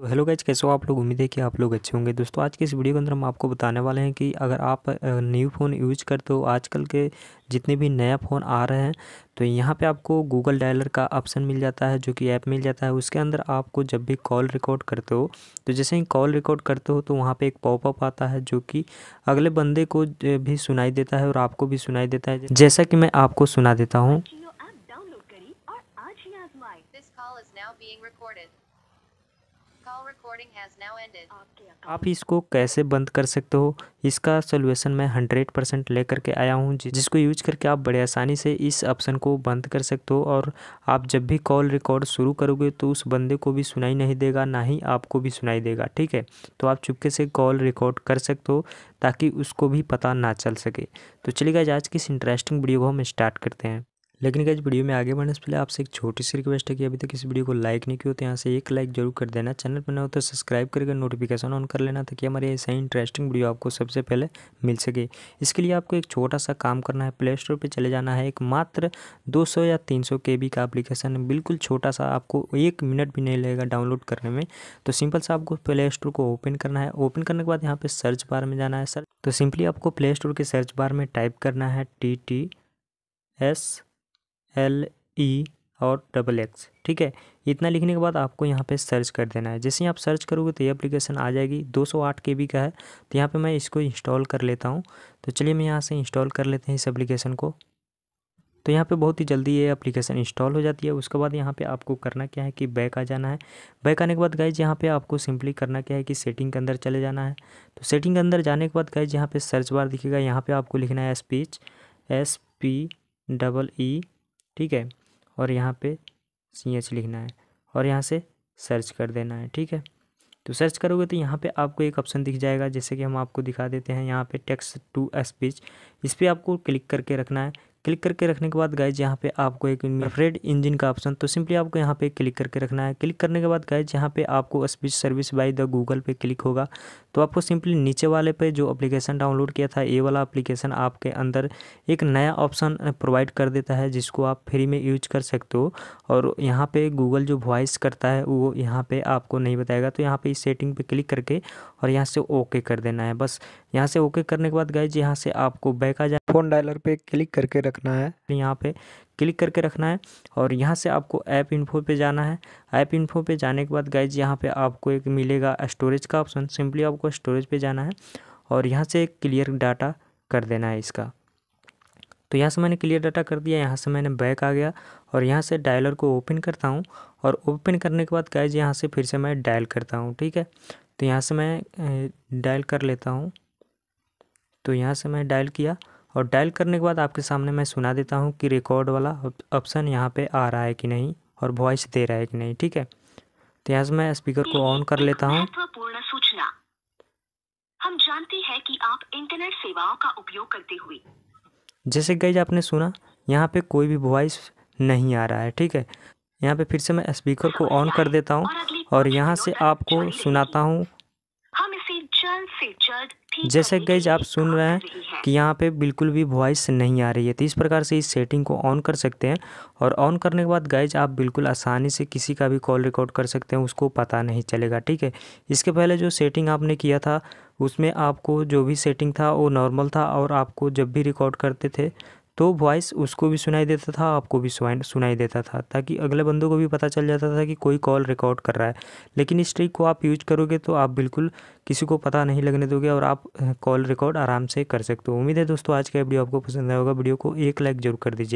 तो hello guys कैसे हो आप लोग उम्मीद है कि आप लोग अच्छे होंगे दोस्तों आज के इस वीडियो के अंदर हम आपको बताने वाले हैं कि अगर आप न्यू फ़ोन यूज करते हो आजकल के जितने भी नया फ़ोन आ रहे हैं तो यहाँ पे आपको गूगल डायलर का ऑप्शन मिल जाता है जो कि ऐप मिल जाता है उसके अंदर आपको जब भी कॉल रिकॉर्ड करते हो तो जैसे ही कॉल रिकॉर्ड करते हो तो वहाँ पर एक पॉपअप आता है जो कि अगले बंदे को भी सुनाई देता है और आपको भी सुनाई देता है जैसा कि मैं आपको सुना देता हूँ आप इसको कैसे बंद कर सकते हो इसका सोल्यूशन मैं हंड्रेड परसेंट ले करके आया हूँ जिसको यूज करके आप बड़े आसानी से इस ऑप्शन को बंद कर सकते हो और आप जब भी कॉल रिकॉर्ड शुरू करोगे तो उस बंदे को भी सुनाई नहीं देगा ना ही आपको भी सुनाई देगा ठीक है तो आप चुपके से कॉल रिकॉर्ड कर सकते हो ताकि उसको भी पता ना चल सके तो चलिएगा आज की इस इंटरेस्टिंग वीडियो को हम स्टार्ट करते हैं लेकिन क्या वीडियो में आगे बढ़ने से पहले आपसे एक छोटी सी रिक्वेस्ट है कि अभी तक इस वीडियो को लाइक नहीं किया तो यहाँ से एक लाइक जरूर कर देना चैनल पर ना हो तो सब्सक्राइब करके नोटिफिकेशन ऑन कर लेना ताकि हमारे ऐसा इंटरेस्टिंग वीडियो आपको सबसे पहले मिल सके इसके लिए आपको एक छोटा सा काम करना है प्ले स्टोर पर चले जाना है एक मात्र दो या तीन सौ का अप्लीकेशन बिल्कुल छोटा सा आपको एक मिनट भी नहीं लगेगा डाउनलोड करने में तो सिंपल सा आपको प्ले स्टोर को ओपन करना है ओपन करने के बाद यहाँ पर सर्च बार में जाना है सर तो सिंपली आपको प्ले स्टोर के सर्च बार में टाइप करना है T T S L E e और डबल एक्स ठीक है इतना लिखने के बाद आपको यहाँ पे सर्च कर देना है जैसे ही आप सर्च करोगे तो ये एप्लीकेशन आ जाएगी 208 केबी का है तो यहाँ पे मैं इसको इंस्टॉल कर लेता हूँ तो चलिए मैं यहाँ से इंस्टॉल कर लेते हैं इस एप्लीकेशन को तो यहाँ पे बहुत ही जल्दी ये एप्लीकेशन इंस्टॉल हो जाती है उसके बाद यहाँ पे आपको करना क्या है कि बैक आ जाना है बैक आने के बाद गाइज यहाँ पे आपको सिंपली करना क्या है कि सेटिंग के अंदर चले जाना है तो सेटिंग के अंदर जाने के बाद गाइज यहाँ पे सर्च बार दिखेगा यहाँ पे आपको लिखना है speech S P double E ठीक है और यहाँ पे सी एच लिखना है और यहाँ से सर्च कर देना है ठीक है तो सर्च करोगे तो यहाँ पे आपको एक ऑप्शन दिख जाएगा जैसे कि हम आपको दिखा देते हैं यहाँ पे टेक्स्ट टू स्पीच इस पर आपको क्लिक करके रखना है क्लिक करके रखने के बाद गाइज यहाँ पे आपको एक रेड इंजन का ऑप्शन तो सिंपली आपको यहाँ पे क्लिक करके रखना है क्लिक करने के बाद गाइज यहाँ पे आपको speech services by the Google पे क्लिक होगा तो आपको सिंपली नीचे वाले पे जो एप्लीकेशन डाउनलोड किया था ये वाला एप्लीकेशन आपके अंदर एक नया ऑप्शन प्रोवाइड कर देता है जिसको आप फ्री में यूज कर सकते हो और यहाँ पे गूगल जो वॉइस करता है वो यहाँ पे आपको नहीं बताएगा तो यहाँ पे इस सेटिंग पे क्लिक करके और यहाँ से ओके कर देना है बस यहाँ से ओके करने के बाद जी यहाँ से आपको बैक आ जाए फ़ोन डायलर पे क्लिक करके रखना है यहाँ पे क्लिक करके रखना है और यहाँ से आपको ऐप इन्फो पे जाना है ऐप इन्फो पे जाने के बाद जी यहाँ पे आपको एक मिलेगा स्टोरेज का ऑप्शन सिंपली आपको स्टोरेज पे जाना है और यहाँ से क्लियर डाटा कर देना है इसका तो यहाँ से मैंने क्लियर डाटा कर दिया यहाँ से मैंने बैक आ गया और यहाँ से डायलर को ओपन करता हूँ और ओपन करने के बाद जी यहाँ से फिर से मैं डायल करता हूँ ठीक है तो यहाँ से मैं डायल कर लेता हूँ तो यहाँ से मैं डायल किया और डायल करने के बाद आपके सामने मैं सुना देता हूँ कि रिकॉर्ड वाला ऑप्शन यहाँ पे आ रहा है कि नहीं और वॉइस दे रहा है कि नहीं ठीक है तो यहाँ से मैं स्पीकर को ऑन कर लेता हूँ हम जानते हैं कि आप इंटरनेट सेवाओं का उपयोग करते हुए जैसे गई आपने सुना यहाँ पे कोई भी वॉइस नहीं आ रहा है ठीक है यहाँ पे फिर से मैं स्पीकर को ऑन कर देता हूँ और यहाँ से आपको सुनाता हूँ हम इसे जल्द से जल्द जैसे गैज आप सुन रहे हैं कि यहाँ पे बिल्कुल भी वॉइस नहीं आ रही है तो इस प्रकार से इस सेटिंग को ऑन कर सकते हैं और ऑन करने के बाद गैज आप बिल्कुल आसानी से किसी का भी कॉल रिकॉर्ड कर सकते हैं उसको पता नहीं चलेगा ठीक है इसके पहले जो सेटिंग आपने किया था उसमें आपको जो भी सेटिंग था वो नॉर्मल था और आपको जब भी रिकॉर्ड करते थे तो वॉइस उसको भी सुनाई देता था आपको भी सुनाई देता था ताकि अगले बंदों को भी पता चल जाता था कि कोई कॉल रिकॉर्ड कर रहा है लेकिन इस ट्रिक को आप यूज करोगे तो आप बिल्कुल किसी को पता नहीं लगने दोगे और आप कॉल रिकॉर्ड आराम से कर सकते हो उम्मीद है दोस्तों आज का वीडियो आपको पसंद आएगा होगा वीडियो को एक लाइक जरूर कर दीजिए